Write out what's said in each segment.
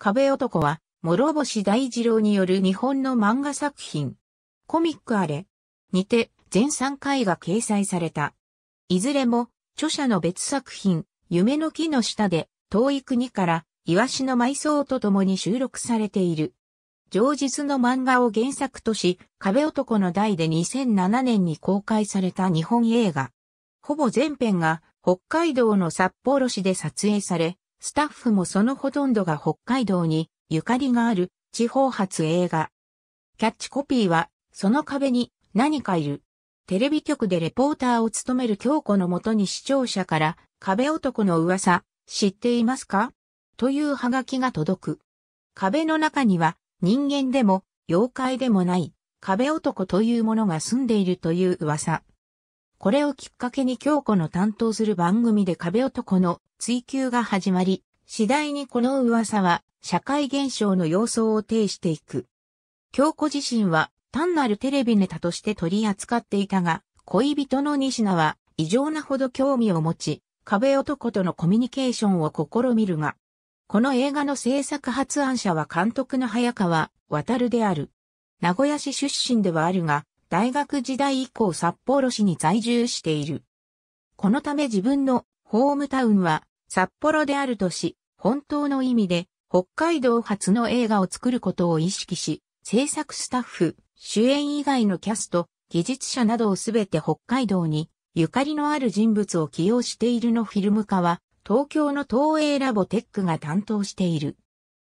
壁男は、諸星大二郎による日本の漫画作品。コミックあれ。にて、全3回が掲載された。いずれも、著者の別作品、夢の木の下で、遠い国から、イワシの埋葬とともに収録されている。上日の漫画を原作とし、壁男の代で2007年に公開された日本映画。ほぼ全編が北海道の札幌市で撮影され、スタッフもそのほとんどが北海道にゆかりがある地方発映画。キャッチコピーは、その壁に何かいる。テレビ局でレポーターを務める京子のもとに視聴者から壁男の噂、知っていますかというハガキが届く。壁の中には人間でも妖怪でもない壁男というものが住んでいるという噂。これをきっかけに京子の担当する番組で壁男の追求が始まり、次第にこの噂は社会現象の様相を呈していく。京子自身は単なるテレビネタとして取り扱っていたが、恋人の西名は異常なほど興味を持ち、壁男とのコミュニケーションを試みるが、この映画の制作発案者は監督の早川渡るである。名古屋市出身ではあるが、大学時代以降札幌市に在住している。このため自分のホームタウンは札幌であるとし、本当の意味で北海道初の映画を作ることを意識し、制作スタッフ、主演以外のキャスト、技術者などをすべて北海道にゆかりのある人物を起用しているのフィルム化は、東京の東映ラボテックが担当している。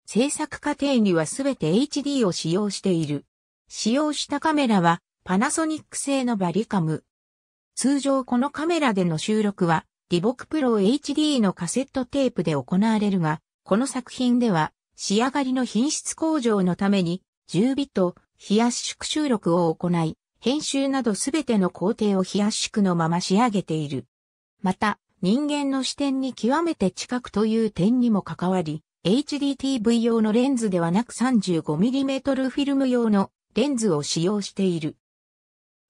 制作過程にはすべて HD を使用している。使用したカメラはパナソニック製のバリカム。通常このカメラでの収録は、リボクプロ HD のカセットテープで行われるが、この作品では、仕上がりの品質向上のために、10ビット、非圧縮収録を行い、編集などすべての工程を非圧縮のまま仕上げている。また、人間の視点に極めて近くという点にも関わり、HDTV 用のレンズではなく 35mm フィルム用のレンズを使用している。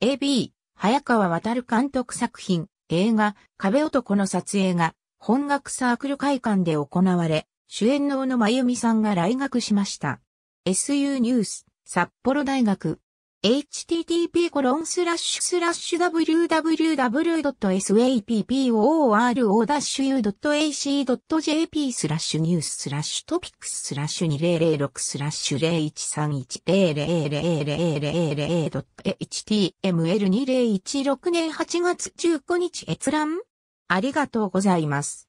AB、早川渡監督作品、映画、壁男の撮影が、本学サークル会館で行われ、主演の小野真由美さんが来学しました。SU ニュース、札幌大学、http://www.sapporo.ac.jp スラッシュニューススラッシュトピックススラッシュ2006スラッシュ0 1 3 1 0 0 0 0 h t m l 2 0 1 6年8月15日閲覧ありがとうございます。